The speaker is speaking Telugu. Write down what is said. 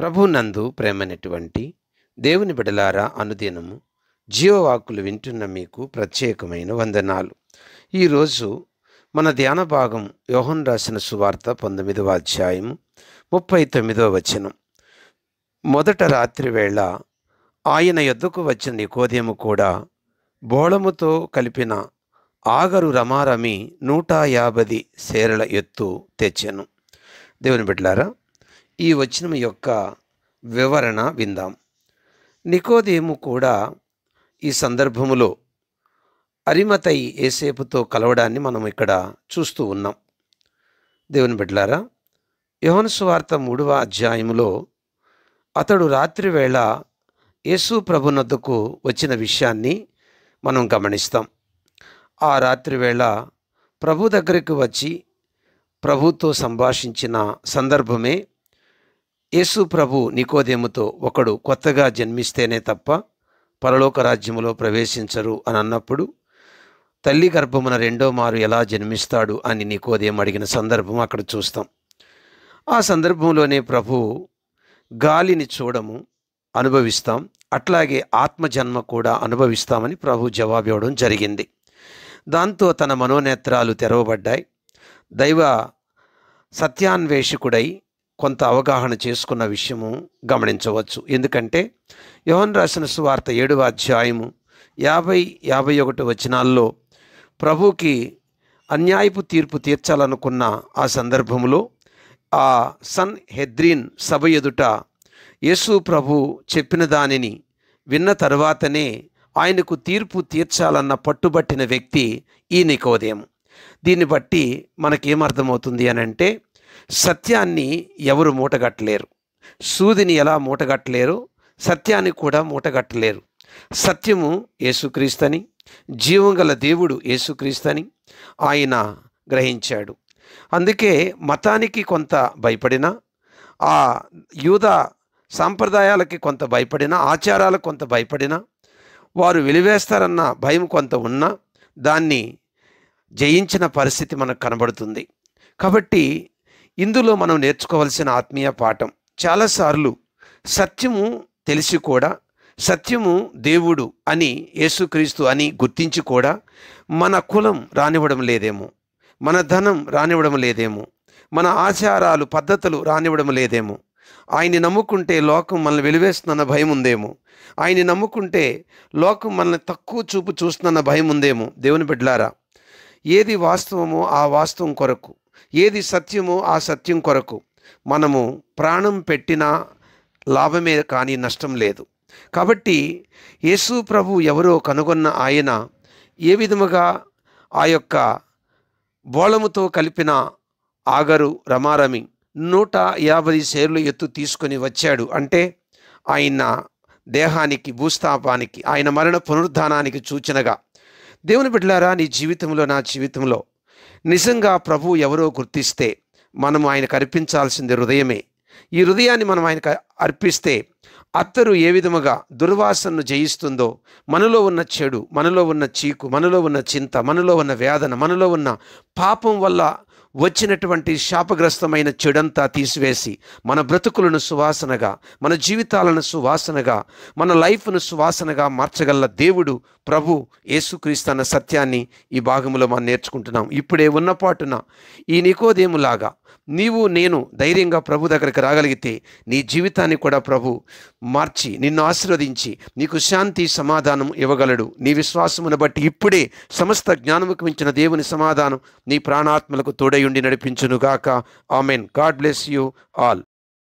ప్రభునందు ప్రేమైనటువంటి దేవుని బిడలారా అనుదినము జీవవాకులు వింటున్న మీకు ప్రత్యేకమైన వందనాలు ఈరోజు మన ధ్యాన భాగం యోహన్ రాసిన సువార్త పంతొమ్మిదవ అధ్యాయం ముప్పై తొమ్మిదవ వచనం మొదట రాత్రి వేళ ఆయన యొద్దకు వచ్చిన నికోదయము కూడా బోళముతో కలిపిన ఆగరు రమారమి నూట యాభై సేరల ఎత్తు తెచ్చాను దేవుని బిడ్డలారా ఈ వచనం యొక్క వివరణ విందాం నికోదేము కూడా ఈ సందర్భములో అరిమతై ఏసేపుతో కలవడాన్ని మనం ఇక్కడ చూస్తూ ఉన్నాం దేవుని బిడ్డలారా యోహనసువార్త మూడవ అధ్యాయంలో అతడు రాత్రివేళ యేసు ప్రభునద్దకు వచ్చిన విషయాన్ని మనం గమనిస్తాం ఆ రాత్రివేళ ప్రభు దగ్గరికి వచ్చి ప్రభుతో సంభాషించిన సందర్భమే యేసు ప్రభు నికోదేముతో ఒకడు కొత్తగా జన్మిస్తేనే తప్ప పరలోక రాజ్యములో ప్రవేశించరు అని అన్నప్పుడు తల్లి గర్భమున రెండో మారు ఎలా జన్మిస్తాడు అని నికోదేం అడిగిన సందర్భం అక్కడ చూస్తాం ఆ సందర్భంలోనే ప్రభు గాలిని చూడము అనుభవిస్తాం అట్లాగే ఆత్మజన్మ కూడా అనుభవిస్తామని ప్రభు జవాబు ఇవ్వడం జరిగింది దాంతో తన మనోనేత్రాలు తెరవబడ్డాయి దైవ సత్యాన్వేషకుడై కొంత అవగాహన చేసుకున్న విషయము గమనించవచ్చు ఎందుకంటే యోహన్ రాసిన సువార్త ఏడు అధ్యాయము యాభై యాభై ఒకటి వచనాల్లో ప్రభుకి అన్యాయపు తీర్పు తీర్చాలనుకున్న ఆ సందర్భంలో ఆ సన్ హెద్రీన్ సభ ఎదుట యేసు ప్రభు చెప్పిన దానిని విన్న తర్వాతనే ఆయనకు తీర్పు తీర్చాలన్న పట్టుబట్టిన వ్యక్తి ఈ నికోదయం దీన్ని బట్టి మనకేమర్థమవుతుంది అని అంటే సత్యాన్ని ఎవరు మూటగట్టలేరు సూదిని ఎలా మూటగట్టలేరు సత్యాన్ని కూడా మూటగట్టలేరు సత్యము యేసుక్రీస్తని జీవం గల దేవుడు యేసుక్రీస్తని ఆయన గ్రహించాడు అందుకే మతానికి కొంత భయపడిన ఆ యూద సాంప్రదాయాలకి కొంత భయపడిన ఆచారాలకు కొంత భయపడిన వారు వెలివేస్తారన్న భయం కొంత ఉన్నా దాన్ని జయించిన పరిస్థితి మనకు కనబడుతుంది కాబట్టి ఇందులో మనం నేర్చుకోవాల్సిన ఆత్మీయ పాఠం చాలాసార్లు సత్యము తెలిసి కూడా సత్యము దేవుడు అని యేసుక్రీస్తు అని గుర్తించి కూడా మన కులం రానివ్వడం లేదేమో మన ధనం రానివ్వడం లేదేమో మన ఆచారాలు పద్ధతులు రానివ్వడం లేదేమో ఆయన్ని నమ్ముకుంటే లోకం మనల్ని వెలివేస్తున్న భయం ఉందేమో ఆయన్ని నమ్ముకుంటే లోకం మనల్ని తక్కువ చూపు చూస్తున్న భయం ఉందేమో దేవుని బిడ్లారా ఏది వాస్తవమో ఆ వాస్తవం కొరకు ఏది సత్యమో ఆ సత్యం కొరకు మనము ప్రాణం పెట్టినా లాభమే కానీ నష్టం లేదు కాబట్టి యేసు ప్రభు ఎవరో కనుగొన్న ఆయన ఏ విధముగా ఆ యొక్క బోళముతో కలిపిన ఆగరు రమారమి నూట యాభై షేర్లు ఎత్తు తీసుకొని వచ్చాడు అంటే ఆయన దేహానికి భూస్థాపానికి ఆయన మరణ పునరుద్ధానానికి సూచనగా దేవుని బిడ్డలారా నీ జీవితంలో నా జీవితంలో నిజంగా ప్రభు ఎవరో గుర్తిస్తే మనం ఆయన కనిపించాల్సింది హృదయమే ఈ హృదయాన్ని మనం ఆయనకు అర్పిస్తే అత్తరు ఏ విధముగా దుర్వాసనను జయిస్తుందో మనలో ఉన్న చెడు మనలో ఉన్న చీకు మనలో ఉన్న చింత మనలో ఉన్న వేదన మనలో ఉన్న పాపం వల్ల వచ్చినటువంటి శాపగ్రస్తమైన చెడంతా తీసివేసి మన బ్రతుకులను సువాసనగా మన జీవితాలను సువాసనగా మన లైఫ్ను సువాసనగా మార్చగల దేవుడు ప్రభు యేసుక్రీస్తు అన్న సత్యాన్ని ఈ భాగంలో మనం నేర్చుకుంటున్నాం ఇప్పుడే ఉన్నపాటున ఈ నికోదేములాగా నీవు నేను ధైర్యంగా ప్రభు దగ్గరికి రాగలిగితే నీ జీవితాన్ని జీవితాన్ని కూడా ప్రభు మార్చి నిన్ను ఆశీర్వదించి నీకు శాంతి సమాధానం ఇవ్వగలడు నీ విశ్వాసమును బట్టి ఇప్పుడే సమస్త జ్ఞానముకు మించిన దేవుని సమాధానం నీ ప్రాణాత్మలకు తోడయుండి నడిపించునుగాక amen God bless you all